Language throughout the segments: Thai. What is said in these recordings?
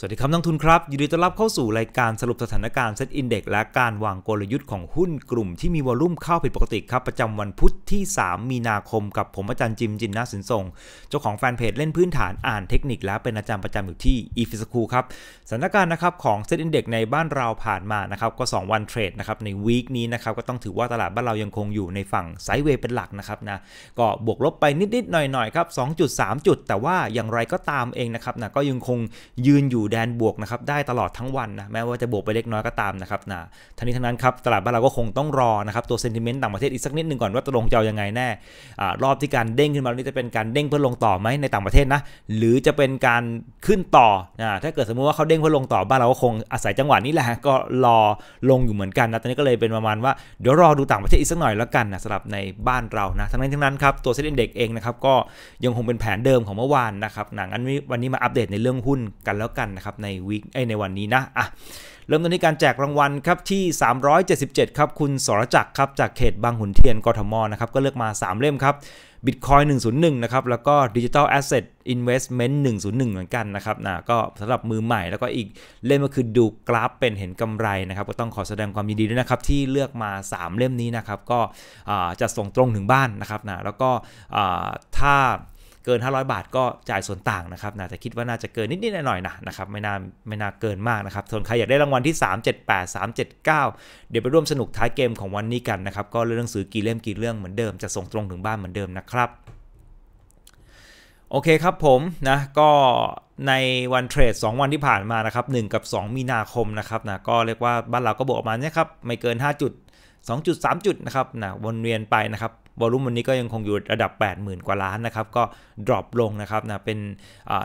สวัสดีครับนักทุนครับยินดีต้อนรับเข้าสู่รายการสรุปสถานการณ์เซ็ตอินเด็กและการวางกลยุทธ์ของหุ้นกลุ่มที่มีวอลุ่มเข้าผิดปกติครับ ประจำวันพุธที่ 3 มีนาคมกับผมอาจารย์จิมจินนาสินทรง เจ้าของแฟนเพจเล่นพื้นฐานอ่านเทคนิคและเป็นอาจารย์ประจำอยู่ที่อีฟิสคูครับ สถานการณ์นะครับของเซ็ตอินเด็กในบ้านเราผ่านมานะครับก็2วันเทรดนะครับในวีคนี้นะครับก็ต้องถือว่าตลาดบ้านเรายังคงอยู่ในฝั่งไซด์เวย์เป็นหลักนะครับนะก็บวกลบไปนิดๆหน่อยๆครับ2.3จุดแต่ว่าอย่างไรก็ตามเองนะครับนะก็ยังคงยืนอยูู่่แดนบวกนะครับได้ตลอดทั้งวันนะแม้ว่าจะบวกไปเล็กน้อยก็ตามนะครับนะทั้งนี้ทั้งนั้นครับตลาดบ้านเราก็คงต้องรอนะครับตัวเซนติเมนต์ต่างประเทศอีกสักนิดหนึ่งก่อนว่าตกลงจะยังไงแน่รอบที่การเด้งขึ้นมานี้จะเป็นการเด้งเพื่อลงต่อไหมในต่างประเทศนะหรือจะเป็นการขึ้นต่อนะถ้าเกิดสมมุติว่าเขาเด้งเพื่อลงต่อบ้านเราก็คงอาศัยจังหวะนี้แหละก็รอลงอยู่เหมือนกันนะตอนนี้ก็เลยเป็นประมาณว่าเดี๋ยวรอดูต่างประเทศอีกสักหน่อยแล้วกันนะสำหรับในบ้านเรานะทั้งนั้นทั้งนั้นครับตัวเซ็นเด็กเองนะครับก็ยังคงเป็นแผนเดิมของเมื่อวานนะครับหนังอันนี้วันนี้มาอัปเดตในเรื่องหุ้นกันแล้วกันะครับในวีคในวันนี้นะอ่ะเริ่มต้นที่การแจกรางวัลครับที่ 377 ครับคุณสรจักรครับจากเขตบางขุนเทียนกทม นะครับก็เลือกมา 3เล่มครับ Bitcoin 101 นะครับ แล้วก็ Digital Asset Investment 101 เหมือนกันนะครับนะก็สำหรับมือใหม่แล้วก็อีกเล่มก็คือดูกราฟเป็นเห็นกำไรนะครับก็ต้องขอแสดงความยินดีด้วยนะครับ ที่เลือกมา 3 เล่มนี้นะครับก็จะส่งตรงถึงบ้านนะครับนะแล้วก็ถ้าเกิน500 บาทก็จ่ายส่วนต่างนะครับนะแต่คิดว่าน่าจะเกินนิดๆหน่อยๆนะนะครับไม่น่าไม่น่าเกินมากนะครับส่วนใครอยากได้รางวัลที่ 378 379 เดี๋ยวไปร่วมสนุกท้ายเกมของวันนี้กันนะครับก็เรื่องหนังสือกี่เล่มกี่เรื่องเหมือนเดิมจะส่งตรงถึงบ้านเหมือนเดิมนะครับโอเคครับผมนะก็ในวันเทรด2วันที่ผ่านมานะครับ1กับ 2 มีนาคมนะครับนะก็เรียกว่าบ้านเราก็บวกมาเนี่ยครับไม่เกิน5จุด2.3จุดนะครับนะวนเวียนไปนะครับวอลุ่มวันนี้ก็ยังคงอยู่ระดับ 80,000กว่าล้านนะครับก็ดรอปลงนะครับนะเป็น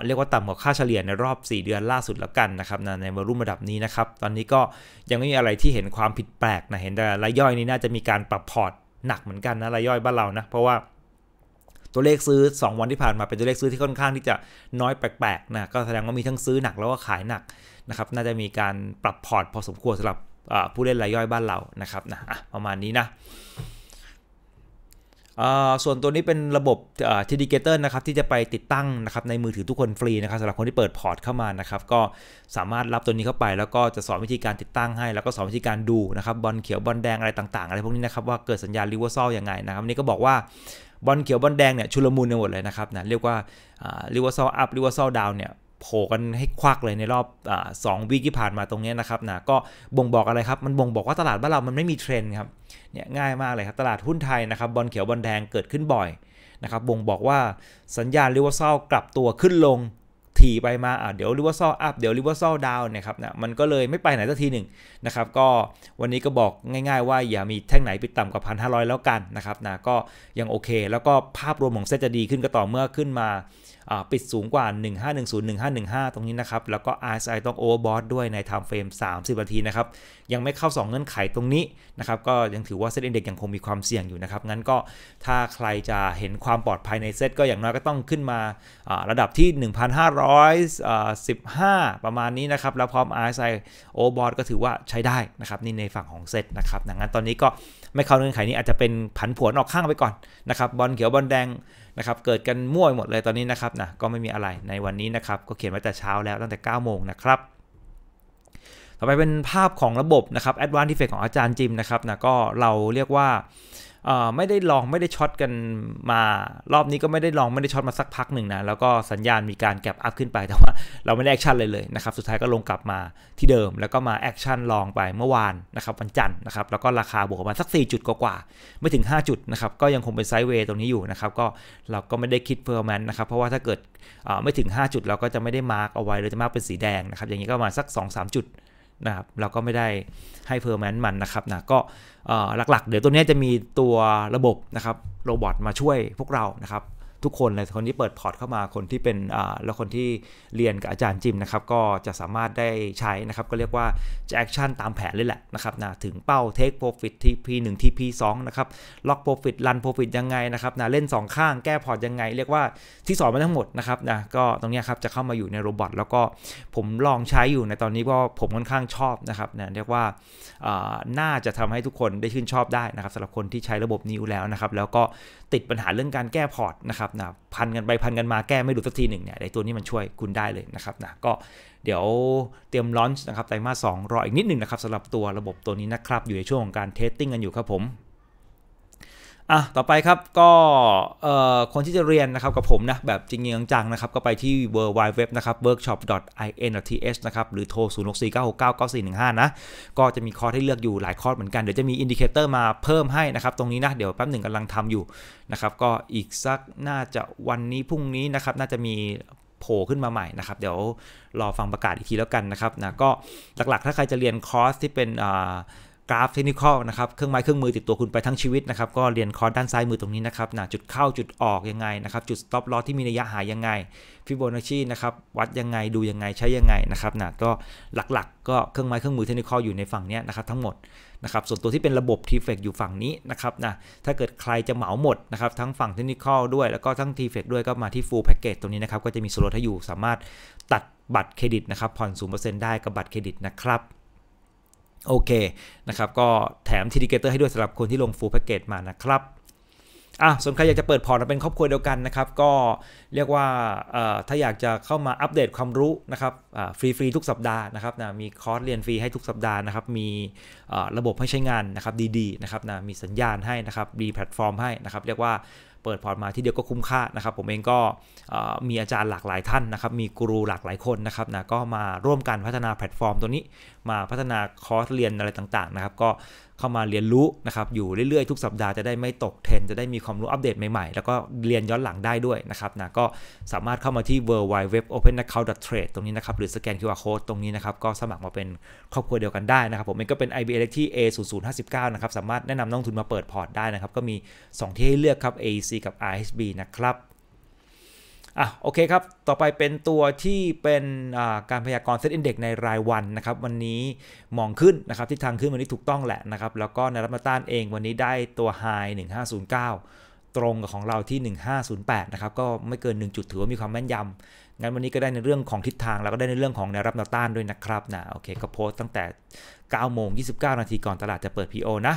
เรียกว่าต่ำกว่าค่าเฉลี่ยในรอบ 4 เดือนล่าสุดแล้วกันนะครับนะในวอลุ่มระดับนี้นะครับตอนนี้ก็ยังไม่มีอะไรที่เห็นความผิดแปลกนะเห็นแต่รายย่อยนี้น่าจะมีการปรับพอร์ตหนักเหมือนกันนะรายย่อยบ้านเรานะเพราะว่าตัวเลขซื้อ2วันที่ผ่านมาเป็นตัวเลขซื้อที่ค่อนข้างที่จะน้อยแปลกๆนะก็แสดงว่ามีทั้งซื้อหนักแล้วก็ขายหนักนะครับน่าจะมีการปรับพอร์ตพอสมควรสำหรับผู้เล่นรายย่อยบ้านเรา นะครับนะประมาณนี้นะส่วนตัวนี้เป็นระบบทิดิเกเตอร์นะครับที่จะไปติดตั้งนะครับในมือถือทุกคนฟรีนะครับสำหรับคนที่เปิดพอร์ตเข้ามา นะครับ ก็สามารถรับตัวนี้เข้าไปแล้วก็จะสอนวิธีการติดตั้งให้แล้วก็สอนวิธีการดูนะครับบอลเขียวบอลแดงอะไรต่างๆอะไรพวกนี้นะครับว่าเกิดสัญญาณรีเวอร์ซอลยังไงนะครับนี่ก็บอกว่าบอลเขียวบอลแดงเนี่ยชุลมุนในหมดเลยนะครับนะเรียกว่ารีเวอร์ซอลอัพรีเวอร์ซอลดาวเนี่ยโผล่กันให้ควักเลยในรอบสองวีที่ผ่าน มาตรงนี้นะ ครับนะก็บ่งบอกอะไร ครับ มันบ่งบอกว่าตลาดบ้านเรามันไม่มีเทรนด์ครับ เนี่ยง่ายมากเลยครับ ตลาดหุ้นไทย นะครับบอลเขียวบอลแดงเกิดขึ้นบ่อยนะครับบ่งบอกว่าสัญญาณรีวอร์ซกลับตัวขึ้นลงถี่ไปมาอ่ะเดี๋ยวริเวอร์ซอลอัพ เดี๋ยวริเวอร์ซอลดาวนะครับนะมันก็เลยไม่ไปไหนสักทีหนึ่งนะครับ ก็วันนี้ก็บอกง่ายๆว่าอย่ามีแท่งไหนไปต่ำกว่าพันห้าร้อยแล้วกันนะครับนะ ก็ยังโอเค แล้วก็ภาพรวมของเซตจะดีขึ้นก็ต่อเมื่อขึ้นมา ปิดสูงกว่า 1510-1515 ตรงนี้นะครับ แล้วก็ RSI ต้อง overbought ด้วยใน time frame 30 นาทีนะครับ ยังไม่เข้า 2 เงื่อนไขตรงนี้นะครับ ก็ยังถือว่าเซ็ตอินเด็กยังคงมีความเสี่ยงอยู่นะครับ งั้นก็ถ้าใครจะเห็นความปลอดภัยในเซ็ตก็อย่างน้อยก็ต้องขึ้นมาระดับที่ 1,500 Choice 15 ประมาณนี้นะครับ แล้วพร้อม RSI o b o u g h ก็ถือว่าใช้ได้นะครับนี่ในฝั่งของเซตนะครับดังนั้นตอนนี้ก็ไม่เข้าเงื่อนไขนี้อาจจะเป็นผันผวนออกข้างไปก่อนนะครับบอลเขียวบอลแดงนะครับเกิดกันมั่วหมดเลยตอนนี้นะครับนะก็ไม่มีอะไรในวันนี้นะครับก็เขียนไว้แต่เช้าแล้วตั้งแต่9โมงนะครับ ต่อไปเป็นภาพของระบบนะครับ Advanced Effect ของอาจารย์จิมนะครับนะก็เราเรียกว่าไม่ได้ลองไม่ได้ช็อตกันมารอบนี้ก็ไม่ได้ลองไม่ได้ช็อตมาสักพักหนึ่งนะแล้วก็สัญญาณมีการแกลบอัพขึ้นไปแต่ว่าเราไม่ได้แอคชั่นเลยเลยนะครับสุดท้ายก็ลงกลับมาที่เดิม แล้วก็มาแอคชั่นลองไปเมื่อวานนะครับวันจันทร์นะครับแล้วก็ราคาบวกมาสัก 4 จุดกว่าไม่ถึง 5 จุดนะครับก็ยังคงเป็นไซด์เวย์ตรงนี้อยู่นะครับก็เราก็ไม่ได้คิดเพอร์แมนนะครับเพราะว่าถ้าเกิดไม่ถึง 5 จุดเราก็จะไม่ได้มาร์กเอาไว้เลยจะมาร์กเป็นสีแดงนะครับอย่างนี้ก็มาสัก2-3 จุดนะครับเราก็ไม่ได้ให้เพอร์แมนมันนะครับนะก็หลักๆเดี๋ยวตัวนี้จะมีตัวระบบนะครับโรบอทมาช่วยพวกเรานะครับทุกคนเลยคนที่เปิดพอร์ตเข้ามาคนที่เป็นแล้วคนที่เรียนกับอาจารย์จิมนะครับก็จะสามารถได้ใช้นะครับ ก็เรียกว่าจะแอคชั่นตามแผนเลยแหละนะครับนะถึงเป้าเท a k e p r o f ที่ p 1ส p 2นะครับล็อกโปรฟิตรันโปรฟิตยังไงนะครับนะเล่น 2 ข้างแก้พอร์ตยังไง เรียกว่าที่สอนมาทั้งหมดนะครับนะก็ตรงนี้ครับจะเข้ามาอยู่ในโรบอทแล้วก็ผมลองใช้อยู่ในตอนนี้ก็ผมค่อนข้างชอบนะครับนะเรียกว่าน่าจะทำให้ทุกคนได้ชื่นชอบได้นะครับสำหรับคนที่ใช้ระบบนี้อยู่แล้วนะครับแล้วก็ติดปัญหาเรื่องการแก้พอร์ตนะครับนะพันกันไปพันกันมาแก้ไม่หลุดสักทีหนึ่งเนี่ยไอตัวนี้มันช่วยคุณได้เลยนะครับนะก็เดี๋ยวเตรียมลอนช์นะครับ ไตรมาสสรออีกนิดหนึ่งนะครับสำหรับตัวระบบตัวนี้นะครับ อยู่ในช่วงของการเทสติ้งกันอยู่ครับผมอ่ะต่อไปครับก็เอ่อคนที่จะเรียนนะครับกับผมนะ แบบจริงจังนะครับ ก็ไปที่ w w w นะครับ workshop.in.th นะครับ หรือโทร0 6 4 9 6 9 9 4 1 5 นะ ก็จะมีคอร์สให้เลือกอยู่หลายคอร์สเหมือนกันเดี๋ยวจะมีอินดิเคเตอร์มาเพิ่มให้นะครับตรงนี้นะ เดี๋ยวแป๊บหนึ่งกำลังทำอยู่นะครับก็อีกสักน่าจะวันนี้พรุ่งนี้นะครับ น่าจะมีโผล่ขึ้นมาใหม่นะครับ เดี๋ยวรอฟังประกาศอีกทีแล้วกันนะครับนะก็หลักๆถ้าใครจะเรียนคอร์สที่เป็นอ่ากราฟเทคนิคอลนะครับเครื่องไม้ เครื่องมือติดตัวคุณไปทั้งชีวิตนะครับก็เรียนคอร์สด้านซ้ายมือตรงนี้นะครับนะจุดเข้าจุดออกยังไงนะครับจุดสต็อปลอสที่มีระยะหายยังไงฟิโบนัชชีนะครับวัดยังไงดูยังไงใช้ยังไงนะครับนะก็หลักๆก็เครื่องไม้เครื่องมือเทคนิคอลอยู่ในฝั่งนี้นะครับทั้งหมดนะครับส่วนตัวที่เป็นระบบทีเฟกอยู่ฝั่งนี้นะครับนะถ้าเกิดใครจะเหมาหมดนะครับทั้งฝั่งเทคนิคอลด้วยแล้วก็ทั้งทีเฟกด้วยก็มาที่ฟูลแพ็กเกจตรงนี้นะครับก็จะมีส่วนลดให้อยู่สามารถตัดบัตรเครดิตนะครับผ่อน์ได้กับบัตรเครดิตนะครับโอเค นะครับ ก็แถมทีดิเกเตอร์ให้ด้วยสำหรับคนที่ลงฟูลแพ็กเกจมานะครับ อ่ะส่วนใครอยากจะเปิดพอร์ตเป็นครอบครัวเดียวกันนะครับ ก็เรียกว่าถ้าอยากจะเข้ามาอัปเดตความรู้นะครับฟรีๆทุกสัปดาห์นะครับนะมีคอร์สเรียนฟรีให้ทุกสัปดาห์นะครับ มีระบบให้ใช้งานนะครับดีๆนะครับนะมีสัญญาณให้นะครับมีแพลตฟอร์มให้นะครับเรียกว่าเปิดพอร์ตมาที่เดียวก็คุ้มค่านะครับผมเองก็มีอาจารย์หลากหลายท่านนะครับ มีกรูหลากหลายคนนะครับนะก็มาร่วมกันพัฒนาแพลตฟอร์มตัวนี้ มาพัฒนาคอร์สเรียนอะไรต่างๆนะครับ ก็เข้ามาเรียนรู้นะครับอยู่เรื่อยๆทุกสัปดาห์จะได้ไม่ตกเทรนจะได้มีความรู้อัปเดตใหม่ๆ แล้วก็เรียนย้อนหลังได้ด้วยนะครับนะก็็สามารถเข้ามาที่ w w w o p e n a c c o u n t t r a d e ตรงนี้นะครับหรือสแกน QR Code ตรงนี้นะครับก็สมัครมาเป็นครอบครัวเดียวกันได้นะครับผมเองก็เป็น IBA เล็กที่ A 0 0 5 9 นะครับสามารถแนะนำน้องทุนมาเปิดพอร์ตได้นะครับก็มี 2 ที่ให้เลือกครับ AEC กับ RSB นะครับอ่ะโอเคครับต่อไปเป็นตัวที่เป็นการพยากรณ์เซตอินเด็กในรายวันนะครับวันนี้มองขึ้นนะครับทิศทางขึ้นวันนี้ถูกต้องแหละนะครับแล้วก็ในรัฐมาต้านเองวันนี้ได้ตัวไฮ1509ตรงกับของเราที่ 1508 นะครับ ก็ไม่เกิน1จุดถือว่ามีความแม่นยำ งั้นวันนี้ก็ได้ในเรื่องของทิศทางแล้วก็ได้ในเรื่องของแนวรับแนวต้านด้วยนะครับนะโอเค ก็โพสต์ตั้งแต่ 9 โมง 29 นาทีก่อนตลาดจะเปิด PO นะ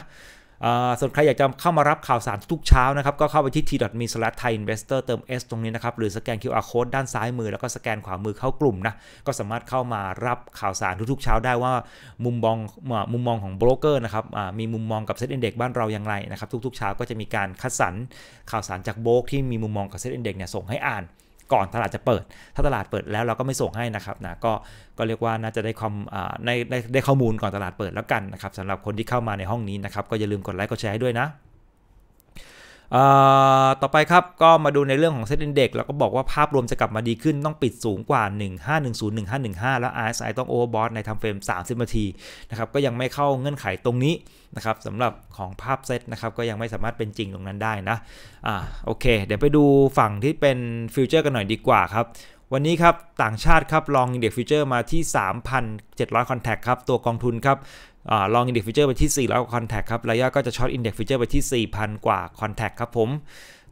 ส่วนใครอยากจะเข้ามารับข่าวสารทุกเช้านะครับก็เข้าไปที่ t.me slash thai investor เติม S ตรงนี้นะครับหรือสแกน QR code ด้านซ้ายมือ แล้วก็สแกนขวามือเข้ากลุ่มนะก็สามารถเข้ามารับข่าวสารทุกๆเช้าได้ว่ามุมมองมุมมองของโบรกเกอร์นะครับมีมุมมองกับเซ็ตอินเด็กบ้านเราอย่างไรนะครับทุกๆเช้าก็จะมีการคัดสรรข่าวสารจากโบรกที่มีมุมมองกับเซ็ตอินเด็กเนี่ยส่งให้อ่านก่อนตลาดจะเปิด ถ้าตลาดเปิดแล้วเราก็ไม่ส่งให้นะครับนะ ก็ ก็เรียกว่าน่าจะได้ความได้ได้ข้อมูลก่อนตลาดเปิดแล้วกันนะครับสำหรับคนที่เข้ามาในห้องนี้นะครับ ก็อย่าลืมกดไลค์กดแชร์ให้ด้วยนะต่อไปครับก็มาดูในเรื่องของเซ s น t Index แล้วก็บอกว่าภาพรวมจะกลับมาดีขึ้นต้องปิดสูงกว่า 1510-1515 แล้ว RSI ต้อง o v e r b o u g h ทในทำเฟรม 30 นาทีนะครับก็ยังไม่เข้าเงื่อนไขตรงนี้นะครับสำหรับของภาพเซ็ตนะครับก็ยังไม่สามารถเป็นจริงตรงนั้นได้นะอ่าโอเคเดี๋ยวไปดูฝั่งที่เป็นฟิวเจอร์กันหน่อยดีกว่าครับวันนี้ครับ ต่างชาติครับลองอินเด็กฟิวเจอร์มาที่ 3,700คอนแทคครับ ตัวกองทุนครับลองอินเด็กฟิวเจอร์ไปที่400กว่าคอนแทคครับระยะก็จะช็อตอินเด็กฟิวเจอร์ไปที่ 4,000 กว่าคอนแทคครับผม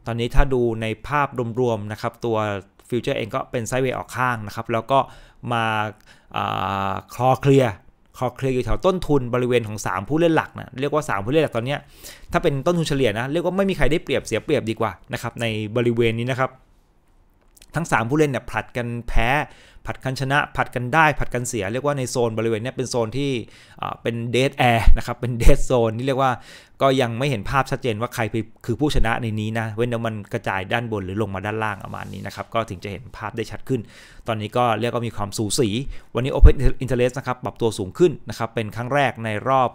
ตอนนี้ถ้าดูในภาพรวม ๆ นะครับ ตัวฟิวเจอร์เองก็เป็นไซด์เวย์ออกข้างนะครับ แล้วก็มาคลอเคลียคลอเคลียอยู่แถวต้นทุนบริเวณ ของ 3 ผู้เล่นหลักนะเรียกว่า 3 ผู้เล่นหลักตอนนี้ถ้าเป็นต้นทุนเฉลี่ยนะเรียกว่าไม่มีใครได้เปรียบเสียเปรียบดีกว่านะครับในบริเวณนี้นะครับทั้ง 3 ผู้เล่นเนี่ยผลัดกันแพ้ผลัดกันชนะผลัดกันได้ผลัดกันเสียเรียกว่าในโซนบริเวณนี้เป็นโซนที่เป็นเดทแอร์นะครับ เป็นเดทโซนที่เรียกว่าก็ยังไม่เห็นภาพชัดเจนว่าใครคือผู้ชนะในนี้นะ เว้นแต่มันกระจายด้านบนหรือลงมาด้านล่างประมาณนี้นะครับ ก็ถึงจะเห็นภาพได้ชัดขึ้น ตอนนี้ก็เรียกว่ามีความสูสี วันนี้ Open Interest นะครับ ปรับตัวสูงขึ้นนะครับ เป็นครั้งแรกในรอบ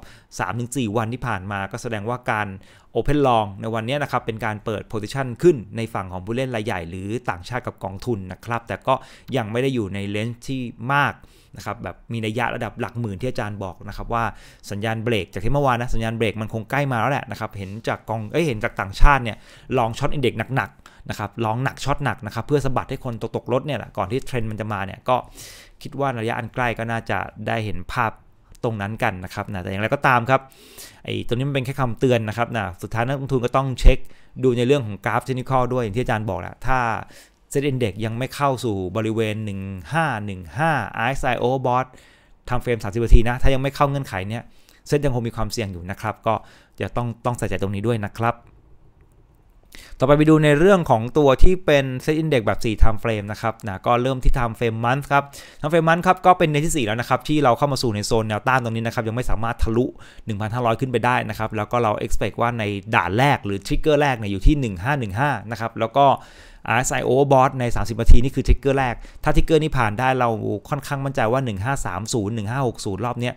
3-4 วันที่ผ่านมาก็แสดงว่าการ Open Long ในวันนี้นะครับเป็นการเปิด Position ขึ้นในฝั่งของผู้เล่นรายใหญ่หรือต่างชาติกับกองทุนนะครับแต่ก็ยังไม่ได้อยู่ในเลนส์ที่มากนะครับแบบมีนัยยะระดับหลักหมื่นที่อาจารย์บอกนะครับ ว่าสัญญาณเบรกจากที่เมื่อวานนะสัญญาณเบรกมันคงใกล้มาแล้วแหละนะครับเห็นจากกองเอ้ยเห็นจากต่างชาติเนี่ยลองช็อตอินเด็กหนักๆนะครับลองหนักช็อตหนักนะครับเพื่อสะบัดให้คนตกตกรถเนี่ยก่อนที่เทรนด์มันจะมาเนี่ยก็คิดว่าระยะอันใกล้ก็น่าจะได้เห็นภาพตรงนั้นกันนะครับนะแต่อย่างไรก็ตามครับไอ้ตัวนี้มันเป็นแค่คำเตือนนะครับนะสุดท้ายนักลงทุนก็ต้องเช็คดูในเรื่องของกราฟเทคนิคอลด้วยอย่างที่อาจารย์บอกแหละถ้าเซ็นอินเด็กยังไม่เข้าสู่บริเวณ 1515 RSIO b o t ทำเฟรม30นาทีนะ ถ้ายังไม่เข้าเงื่อนไขเนี้ยเซ็นยังคงมีความเสี่ยงอยู่นะครับ ก็ จะต้องต้องใส่ใจตรงนี้ด้วยนะครับ ต่อไปไปดูในเรื่องของตัวที่เป็นเซตอินเด็กแบบ 4 time frame นะครับ นะ ก็เริ่มที่ time frame month ครับ time frame month ครับ ก็เป็นในที่ 4 แล้วนะครับ ที่เราเข้ามาสู่ในโซนแนวต้านตรงนี้นะครับ ยังไม่สามารถทะลุ1,500 ขึ้นไปได้นะครับ แล้วก็เรา expect ว่าในด่านแรกหรือ trigger แรกเนี่ยอยู่ที่1515นะครับแล้วก็ RSI overbought ใน 30นาทีนี่คือทิกเกอร์แรก ถ้าทิกเกอร์นี้ผ่านได้เราค่อนข้างมั่นใจว่า 1530 1560 รอบนี้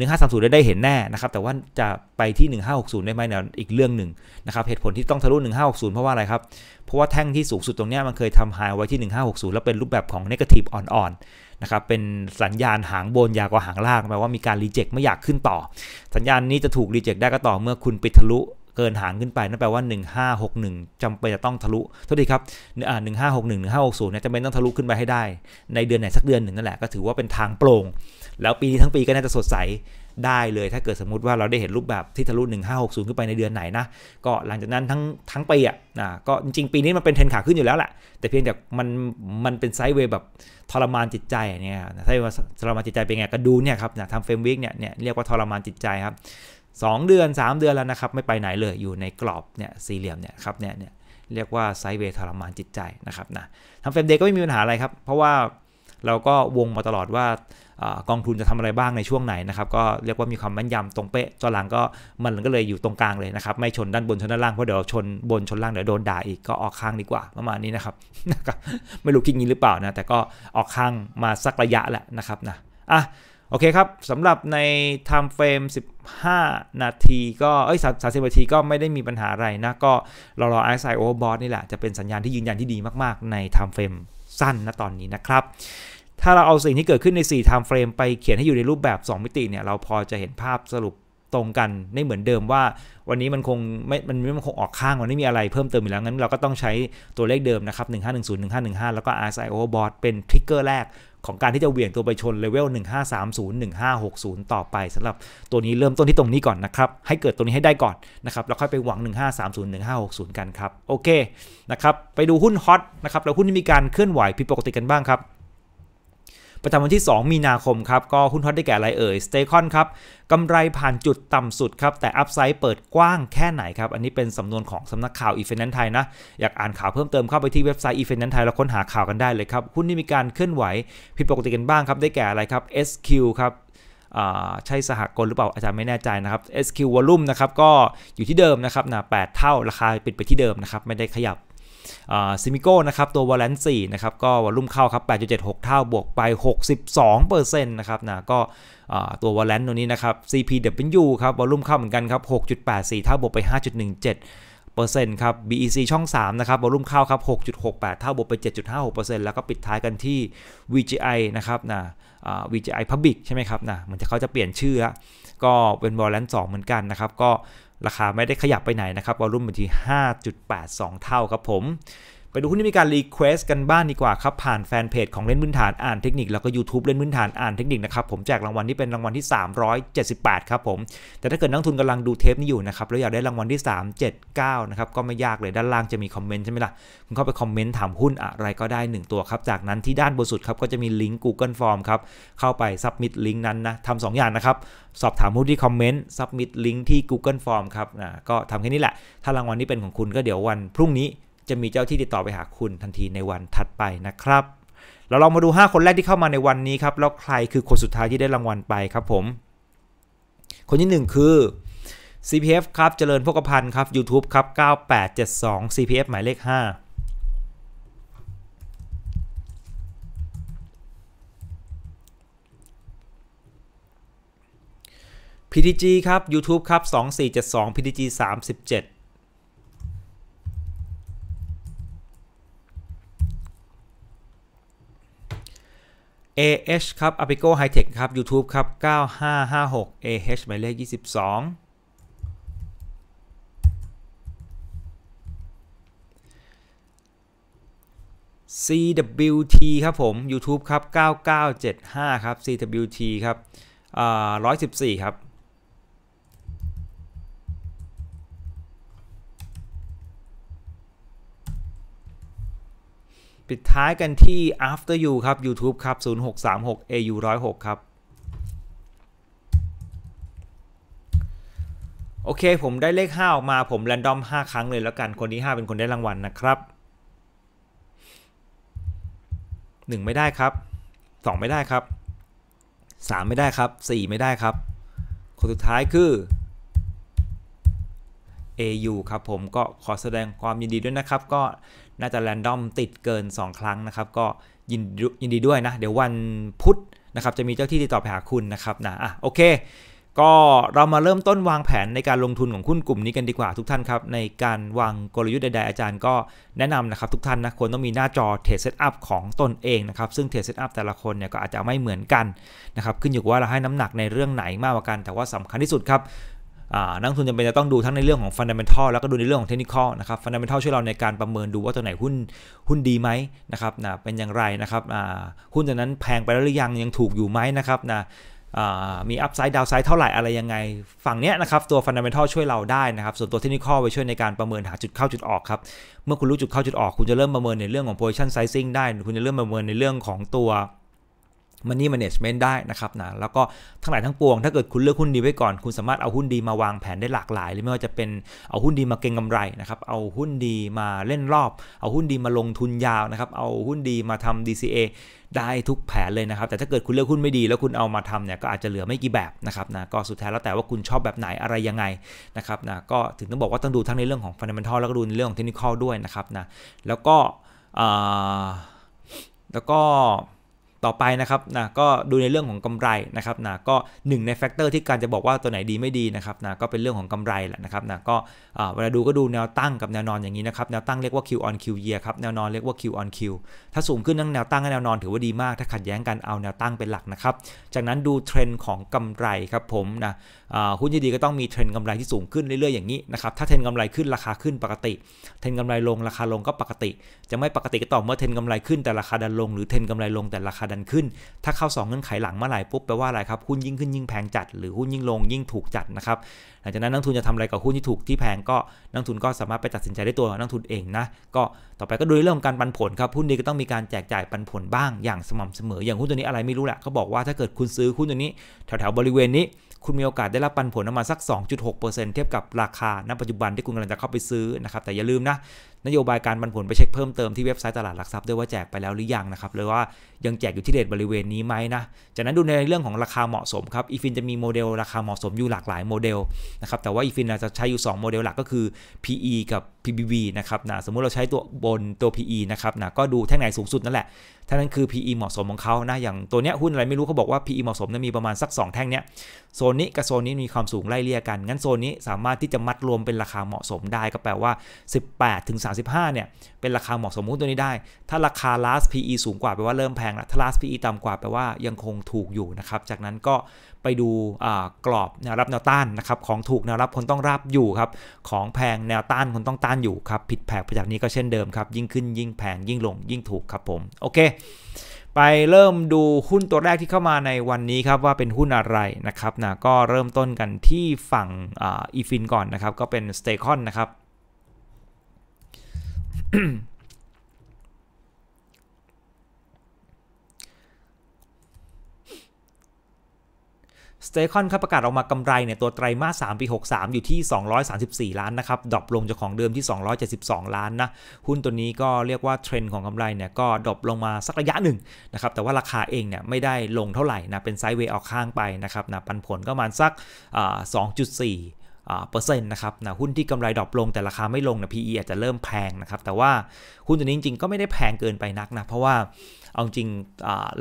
1530 ได้เห็นแน่นะครับ แต่ว่าจะไปที่ 1560 ได้ไหมเนี่ยอีกเรื่องหนึ่งนะครับเหตุผลที่ต้องทะลุ 1560 เพราะว่าอะไรครับ เพราะว่าแท่งที่สูงสุดตรงนี้มันเคยทำไฮไว้ที่ 1560 แล้วเป็นรูปแบบของ negative อ่อนๆนะครับ เป็นสัญญาณหางบนยาวกว่าหางล่างแปลว่ามีการรีเจ็คไม่อยากขึ้นต่อ สัญญาณนี้จะถูกรีเจ็คได้ก็ต่อเมื่อคุณิดทะลุเกินหางขึ้นไปนั่นแปลว่า 1561 จำเป็นจะต้องทะลุโทษทีครับหนึ่งห้าหกหนึ่งหนึ่งห้าหกศูนย์เนี่ยจำเป็นต้องทะลุขึ้นไปให้ได้ ในเดือนไหนสักเดือนหนึ่งนั่นแหละก็ถือว่าเป็นทางโปร่ง แล้วปีนี้ทั้งปีก็น่าจะสดใสได้เลยถ้าเกิดสมมุติว่าเราได้เห็นรูปแบบที่ทะลุ 1560 ขึ้นไปในเดือนไหนนะ ก็หลังจากนั้นทั้งทั้งปีอ่ะนะก็จริง ๆ ปีนี้มันเป็นเทรนขาขึ้นอยู่แล้วแหละ แต่เพียงแต่มันมันเป็นไซด์เวย์แบบทรมานจิตใจเนี่ยไซดเวยทรมานจิตใจเป็นไงก็ดูเนี่ยครับนะทำเฟรมวิกเนี่ยเนี่ยเรียกว่าทรมานจิตใจครับ2เดือน 3 เดือนแล้วนะครับไม่ไปไหนเลย อยู่ในกรอบเนี่ยสี่เหลี่ยมเนี่ยครับเนี่ยเนี่ยเรียกว่าไซเวทรมานจิตใจนะครับนะทำเฟรมเดย์ก็ไม่มีปัญหาอะไรครับ เพราะว่าเราก็วงมาตลอดว่ากองทุนจะทำอะไรบ้างในช่วงไหนนะครับก็เรียกว่ามีความแม่นยำตรงเป๊ะจอหลังก็มันก็เลยอยู่ตรงกลางเลยนะครับไม่ชนด้านบนชนด้านล่างเพราะเดี๋ยวชนบนชนล่างเดี๋ยวโดนด่าอีกก็ออกข้างดีกว่า ประมาณนี้นะครับนะครับไม่รู้คิดงี้หรือเปล่านะแต่ก็ออกข้างมาสักระยะแหละนะครับนะอ่ะโอเคครับสำหรับในไทม์เฟรม10 35นาทีก็เอ้ย30นาทีก็ไม่ได้มีปัญหาอะไรนะ ก็รอรอไอซ์ไซโอเวอร์บอสนี่แหละ จะเป็นสัญญาณที่ยืนยันที่ดีมากๆ ในไทม์เฟรมสั้นนะตอนนี้นะครับ ถ้าเราเอาสิ่งที่เกิดขึ้นใน 4 time f r a m ไปเขียนให้อยู่ในรูปแบบ 2 มิติเนี่ยเราพอจะเห็นภาพสรุปตรงกันไม่เหมือนเดิมว่าวันนี้มันคงไม่ มันไมันคงออกข้างมันไม่มีอะไรเพิ่มเติมอีกแล้วงั้น เราก็ต้องใช้ตัวเลขเดิมนะครับ1510 1515 แล้วก็ RSI overbought เป็นทริกเกอร์แรกของการที่จะเหวี่ยงตัวไปชน เลเวล 1530 1560 ต่อไป สำหรับตัวนี้เริ่มต้นที่ตรงนี้ก่อนนะครับ ให้เกิดตัวนี้ให้ได้ก่อนนะครับ แล้วค่อยไปหวัง 1530 1560 กันครับ โอเคนะครับไปดูหุ้นฮอตนะครับ แล้วหุ้นที่มีการเคลื่อนไหวผิดปกติกันบ้างครับประจำวันที่ 2 มีนาคมครับก็หุ้นฮอตได้แก่อะไรเอ่ยสเตคอนครับ กำไรผ่านจุดต่ำสุดครับ แต่อัพไซด์เปิดกว้างแค่ไหนครับ อันนี้เป็นสำนวนของสำนักข่าวอีเฟนแนนไทยนะ อยากอ่านข่าวเพิ่มเติมเข้าไปที่เว็บไซต์อีเฟนแนนไทยเราค้นหาข่าวกันได้เลยครับ หุ้นที่มีการเคลื่อนไหวผิดปกติกันบ้างครับ ได้แก่อะไรครับ SQ ครับใช่สหกลหรือเปล่าอาจารย์ไม่แน่ใจนะครับ SQ volume นะครับก็อยู่ที่เดิมนะครับนะ8เท่าราคาปิดไปที่เดิมนะครับไม่ได้ขยับซิมิโก้นะครับ ตัววอลเลนซีนะครับก็วอลุ่มเข้าครับ 8.76 เท่าบวกไป 62%นะครับนะก็ตัววอลเลนตัวนี้นะครับ CPW ครับวอลุ่มเข้าเหมือนกันครับ 6.84 เท่าบวกไป 5.17เปอร์เซ็นต์ครับ BEC ช่อง3นะครับวอลุ่มเข้าครับ 6.68 เท่าบวกไป 7.56%แล้วก็ปิดท้ายกันที่ VGI นะครับนะ VGI Public ใช่ไหมครับนะเหมือนจะเขาจะเปลี่ยนชื่อละก็เป็นวอลเลนสองเหมือนกันนะครับก็ราคาไม่ได้ขยับไปไหนนะครับ วอลุ่มอยู่ที่ 5.82 เท่าครับผมไปดูหุ้นที่มีการรีเควสกันบ้านดีกว่าครับผ่านแฟนเพจของเล่นพื้นฐานอ่านเทคนิค แล้วก็ YouTube เล่นพื้นฐานอ่านเทคนิคนะครับ ผมแจกรางวัลที่เป็นรางวัลที่ 378 ครับผม แต่ถ้าเกิดนักทุนกำลังดูเทปนี้อยู่นะครับ แล้วอยากได้รางวัลที่ 379นะครับก็ไม่ยากเลยด้านล่างจะมีคอมเมนต์ใช่ไหมล่ะคุณเข้าไปคอมเมนต์ถามหุ้นอะไรก็ได้ 1 ตัวครับ จากนั้นที่ด้านบนสุดครับก็จะมีลิงก์ Google Form ครับเข้าไปสับมิดลิงก์นั้นนะทำสองอย่างนะครับสอบถามหุ้นที่คอมเมนต์สับมิดลิงก์ที่ Google Form ครับนะก็ทำแค่นี้แหละ ถ้ารางวัลนี้เป็นของคุณก็เดี๋ยววันพรุ่งนี้จะมีเจ้าที่ติดต่อไปหาคุณทันทีในวันถัดไปนะครับ เราลองมาดู 5 คนแรกที่เข้ามาในวันนี้ครับ แล้วใครคือคนสุดท้ายที่ได้รางวัลไปครับผม คนที่1คือ CPF ครับเจริญพกพันธ์ครับ YouTube ครับ 9872 CPF หมายเลข5พีทีจีครับ YouTube ครับ 2472 PTG 37 AH ครับ Apico Hightech ครับ YouTube ครับ 9556 AH หมายเลข22ซีดัครับผม YouTube ครับ 9975 ครับ CWT ครับร้อยสิบสครับปิดท้ายกันที่ after you ครับ YouTube ครับ 0636 au 106 ครับ โอเค ผมได้เลข 5 ออกมา ผมแรนดอม5 ครั้งเลยแล้วกัน คนที่ 5 เป็นคนได้รางวัลนนะครับ 1 ไม่ได้ครับ 2 ไม่ได้ครับ 3 ไม่ได้ครับ 4 ไม่ได้ครับ คนสุดท้ายคือ AU ครับผมก็ขอแสดงความยินดีด้วยนะครับก็น่าจะแรนดอมติดเกิน 2 ครั้งนะครับ ก็ยินยินดีด้วยนะ เดี๋ยววันพุธนะครับ จะมีเจ้าที่ติดต่อไปหาคุณนะครับนะอ่ะโอเค ก็เรามาเริ่มต้นวางแผนในการลงทุนของหุ้นกลุ่มนี้กันดีกว่าทุกท่านครับ ในการวางกลยุทธ์ใดๆอาจารย์ก็แนะนำนะครับ ทุกท่านนะควรต้องมีหน้าจอเทรดเซตอัพของตนเองนะครับ ซึ่งเทรดเซตอัพแต่ละคนเนี่ยก็อาจจะไม่เหมือนกันนะครับขึ้นอยู่ว่าเราให้น้ำหนักในเรื่องไหนมากกว่ากันแต่ว่าสำคัญที่สุดครับนักทุนจำเป็นจะต้องดูทั้งในเรื่องของฟันเดเมนทัลแล้วก็ดูในเรื่องของเทคนิคนะครับฟันเดเมนทัลช่วยเราในการประเมินดูว่าตัวไหนหุ้นหุ้นดีไหมนะครับนะเป็นอย่างไรนะครับหุ้นตัวนั้นแพงไปแล้วหรือยังยังถูกอยู่ไหมนะครับนะมีอัพไซด์ดาวไซด์เท่าไหร่อะไรยังไงฝั่งเนี้ยนะครับตัวฟันดัมเบทัลช่วยเราได้นะครับ ส่วนตัวเทคนิคไปช่วยในการประเมินหาจุดเข้าจุดออกครับเมื่อคุณรู้จุดเข้าจุดออก คุณจะเริ่มประเมินในเรื่องของโพซิชั่น s ซ z i n ได้ คุณจะเริ่มประเมินในเรื่องของตัวมันนี่ Management ได้นะครับนะแล้วก็ ทั้งหลายทั้งปวงถ้าเกิดคุณเลือกหุ้นดีไว้ก่อนคุณสามารถเอาหุ้นดีมาวางแผนได้หลากหลายเลยไม่ว่าจะเป็นเอาหุ้นดีมาเก็งกาไรนะครับเอาหุ้นดีมาเล่นรอบ เอาหุ้นดีมาลงทุนยาวนะครับเอาหุ้นดีมาทำ DCA ได้ทุกแผนเลยนะครับแต่ถ้าเกิดคุณเลือกหุ้นไม่ดีแล้วคุณเอามาทำเนี่ยก็อาจจะเหลือไม่กี่แบบนะครับนะก็สุดท้ายแล้วแต่ว่าคุณชอบแบบไหนอะไรยังไงนะครับนะก็ถึงต้องบอกว่าต้องดูทั้งในเรื่องของ f ั n d a m e นท a ลแล้วก็ดูในเรื่องของเทคนิคอลด้วยนะครับนะแล้วก็แล้วก็ต่อไปนะครับนะก็ดูในเรื่องของกำไรนะครับนะก็หนึ่งในแฟกเตอร์ที่การจะบอกว่าตัวไหนดีไม่ดีนะครับนะก็เป็นเรื่องของกำไรแหละนะครับนะก็เวลาดูก็ดูแนวตั้งกับแนวนอนอย่างนี้นะครับแนวตั้งเรียกว่า Q on Q year ครับแนวนอนเรียกว่า Q on Q ถ้าสูงขึ้นทั้งแนวตั้งและแนวนอนถือว่าดีมาก ถ้าขัดแย้งกันเอาแนวตั้งเป็นหลักนะครับจากนั้นดูเทรนด์ของกำไรครับผมนะหุ้นที่ดีก็ต้องมีเทรนกำไรที่สูงขึ้นเรื่อย ๆ อย่างนี้ นะครับ ถ้าเทรนกำไรขึ้นราคาขึ้นปกติ เทรนกำไรลงราคาลงก็ปกติ จะไม่ปกติก็ต่อเมื่อเทรนกำไรขึ้นแต่ราคาดันลง หรือเทรนกำไรลงแต่ราคาดันขึ้น ถ้าเข้า 2เงื่อนไขหลังเมื่อไหร่ปุ๊บแปลว่าอะไรครับ หุ้นยิ่งขึ้นยิ่งแพงจัดหรือหุ้นยิ่งลงยิ่งถูกจัดนะครับ หลังจากนั้นนักทุนจะทำอะไรกับหุ้นที่ถูกที่แพงก็นักทุนก็สามารถไปตัดสินใจได้ตัวนักทุนเองนะ ก็ต่อไปก็ดูเรื่ององการปันผลครับหุ้นดีก็ต้องมีการแจกจ่ายปันผลบ้าง อย่างสม่ำเสมอ อย่างหุ้นตัวนี้อะไรไม่รู้แหละเขาบอกว่าถ้าเกิดคุณซื้อหุ้นตัวนี้ แถวๆบริเวณนี้คุณมีโอกาสได้รับปันผลประมาณสัก 2.6%เทียบกับราคาณ ปัจจุบันที่คุณกำลังจะเข้าไปซื้อนะครับแต่อย่าลืมนะนโยบายการปันผลไปเช็คเพิ่มเติมที่เว็บไซต์ตลาดหลักทรัพย์ด้วยว่าแจกไปแล้วหรือยังนะครับหรือว่ายังแจกอยู่ที่เดทบริเวณนี้ไหมนะจากนั้นดูในเรื่องของราคาเหมาะสมครับอีฟินจะมีโมเดลราคาเหมาะสมอยู่หลากหลายโมเดลนะครับแต่ว่าอีฟินจะใช้อยู่2 โมเดลหลักก็คือ PE กับ PBV นะครับนะสมมุติเราใช้ตัวบนตัว PE นะครับนะก็ดูแท่งไหนสูงสุดนั่นแหละท่านั้นคือ PE เหมาะสมของเขานะ อย่างตัวเนี้ยหุ้นอะไร ไม่รู้เขาบอกว่า PE เหมาะสมนะมีประมาณ สัก 2 แท่ง เนี้ยโซน นี้ กับ โซน นี้ มีความสูง ไล่เลี่ยกัน งั้นโซน นี้ สามารถที่จะมัดรวมเป็นราคาเหมาะสมได้ก็แปลว่า 18 ถึง 35 เนี่ย เป็นราคาเหมาะสมหุ้นตัวนี้ได้ ถ้าราคา last PE สูงกว่าแปลว่าเริ่มแพงละถ้า last PE ต่ำกว่าแปลว่ายังคงถูกอยู่นะครับจากนั้นก็ไปดูกรอบแนวรับแนวต้านนะครับของถูก แนวรับคนต้องรับอยู่ครับ ของแพงแนวต้านคนต้องต้านอยู่ครับผิดแผกไปจากนี้ก็เช่นเดิมครับ ยิ่งขึ้นยิ่งแพงยิ่งลงยิ่งถูกครับผมโอเค ไปเริ่มดูหุ้นตัวแรกที่เข้ามาในวันนี้ครับว่าเป็นหุ้นอะไรนะครับนะก็เริ่มต้นกันที่ฝั่งอีฟินก่อนนะครับ ก็เป็นสเตคอนนะครับเตคอนครับประกาศออกมากำไรเนี่ยตัวไตรมาส 3 ปี 63 อยู่ที่ 234 ล้านนะครับดรอปลงจากของเดิมที่ 272 ล้านนะ หุ้นตัวนี้ก็เรียกว่าเทรนด์ของกำไรเนี่ยก็ดรอปลงมาสักระยะหนึ่งนะครับ แต่ว่าราคาเองเนี่ยไม่ได้ลงเท่าไหร่นะเป็นไซด์เวย์ออกข้างไปนะครับนะปันผลก็มาสักอ2.4เปอร์เซ็นต์นะครับนะหุ้นที่กำไรดรอปลงแต่ราคาไม่ลงนะ PE อาจจะเริ่มแพงนะครับ แต่ว่าหุ้นตัวนี้จริงๆก็ไม่ได้แพงเกินไปนักนะเพราะว่าเอาจริง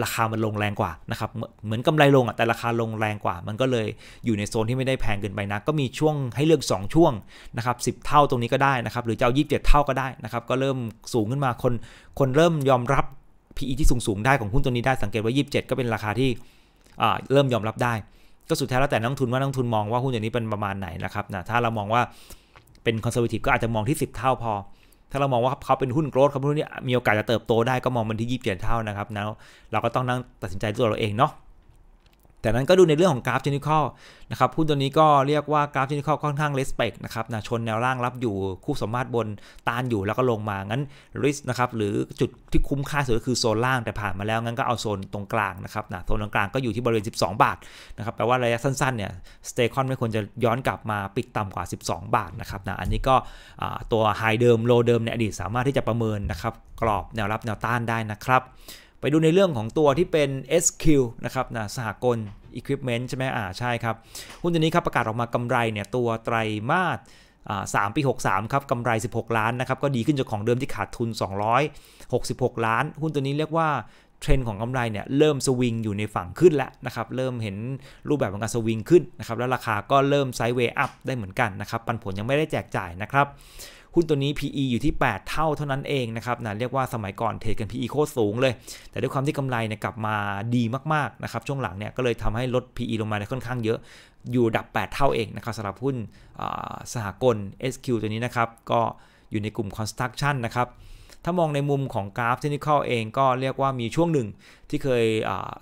ราคามันลงแรงกว่านะครับเหมือนกำไรลงอ่ะแต่ราคาลงแรงกว่า มันก็เลยอยู่ในโซนที่ไม่ได้แพงเกินไปนัก ก็มีช่วงให้เลือก2ช่วงนะครับสิเท่าตรงนี้ก็ได้นะครับหรือจะเอายีเท่าก็ได้นะครับก็เริ่มสูงขึ้นมาคนคนเริ่มยอมรับ PE ที่สูงๆได้ของหุ้นตัวนี้ได้สังเกตว่า 27 ก็เป็นราคาที่เริ่มยอมรับได้ก็สุดท้ายแล้วแต่นักทุนว่านักทุนมองว่าหุ้นอย่างนี้เป็นประมาณไหนนะครับนะถ้าเรามองว่าเป็นคอนเซอร์วทีฟก็อาจจะมองที่ 10 เท่าพอ ถ้าเรามองว่าเขาเป็นหุ้นโกรดเขาเป็นหุ้นที่มีโอกาสจะเติบโตได้ก็มองมันที่ยี่สิบเจ็ดเท่านะครับแล้วเราก็ต้องนั่งตัดสินใจด้วยเราเองเนาะแต่นั้นก็ดูในเรื่องของกราฟเทคนิคนะครับหุ้นตัวนี้ก็เรียกว่ากราฟเทคนิคค่อนข้างเลสเปกนะครับนะชนแนวร่างรับอยู่คู่สมมาตรบนต้านอยู่แล้วก็ลงมางั้นริสนะครับหรือจุดที่คุ้มค่าสุดก็คือโซนล่างแต่ผ่านมาแล้ว งั้นก็เอาโซนตรงกลางนะครับนะโซนตรงกลางก็อยู่ที่บริเวณ 12 บาทนะครับแปลว่าระยะสั้นๆเนี่ยสเตคอนไม่ควรจะย้อนกลับมาปิดต่ำกว่า 12 บาทนะครับนะอันนี้ก็ตัวไฮเดิมโลเดิมในอดีตสามารถที่จะประเมินนะครับกรอบแนวรับแนวต้านได้นะครับไปดูในเรื่องของตัวที่เป็น SQ นะครับนะสหกล Equipment ใช่ไหมอ่า ใช่ครับ หุ้นตัวนี้ครับประกาศออกมากำไรเนี่ยตัวไตรมาสสามปี 63 ครับกำไร 16 ล้านนะครับ ก็ดีขึ้นจากของเดิมที่ขาดทุน 266 ล้าน หุ้นตัวนี้เรียกว่าเทรนด์ของกำไรเนี่ยเริ่มสวิงอยู่ในฝั่งขึ้นแล้วนะครับ เริ่มเห็นรูปแบบของการสวิงขึ้นนะครับ แล้วราคาก็เริ่มไซด์เวย์อัพได้เหมือนกันนะครับปันผลยังไม่ได้แจกจ่ายนะครับหุ้นตัวนี้ PE อยู่ที่ 8 เท่าเท่านั้นเองนะครับนะเรียกว่าสมัยก่อนเทรดกัน PE โคตรสูงเลย แต่ด้วยความที่กำไรเนี่ยกลับมาดีมากๆ นะครับ ช่วงหลังเนี่ยก็เลยทำให้ลด PE ลงมาได้ค่อนข้างเยอะ อยู่ดับ 8 เท่าเองนะครับ สำหรับหุ้นสหกล SQ ตัวนี้นะครับ ก็อยู่ในกลุ่ม construction นะครับ ถ้ามองในมุมของกราฟเทคนิคเองก็เรียกว่ามีช่วงหนึ่งที่เคย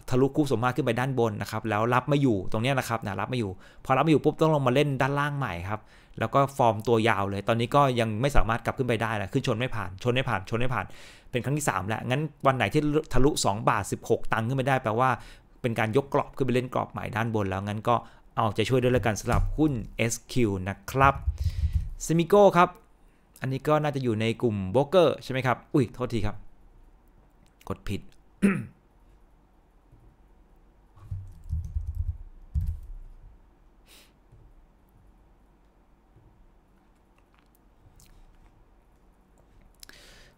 ทะลุคู่สมมาตรขึ้นไปด้านบนนะครับ แล้วรับมาอยู่ ตรงนี้นะครับนะรับมาอยู่ พอรับมาอยู่ปุ๊บต้องลงมาเล่นด้านล่างใหม่ครับแล้วก็ฟอร์มตัวยาวเลย ตอนนี้ก็ยังไม่สามารถกลับขึ้นไปได้แหละขึ้นชนไม่ผ่าน ชนไม่ผ่านชนไม่ผ่าน เป็นครั้งที่3แล้ว งั้นวันไหนที่ทะลุ2บาท16ตังค์ขึ้นไปได้ แปลว่าเป็นการยกกรอบขึ้นไปเล่นกรอบใหม่ด้านบนแล้วงั้นก็เอาใจช่วยด้วยแล้วกันสำหรับหุ้น SQ นะครับซมิโก้ครับ อันนี้ก็น่าจะอยู่ในกลุ่มโบรกเกอร์ใช่ไหมครับ อุ้ย โทษทีครับ กดผิด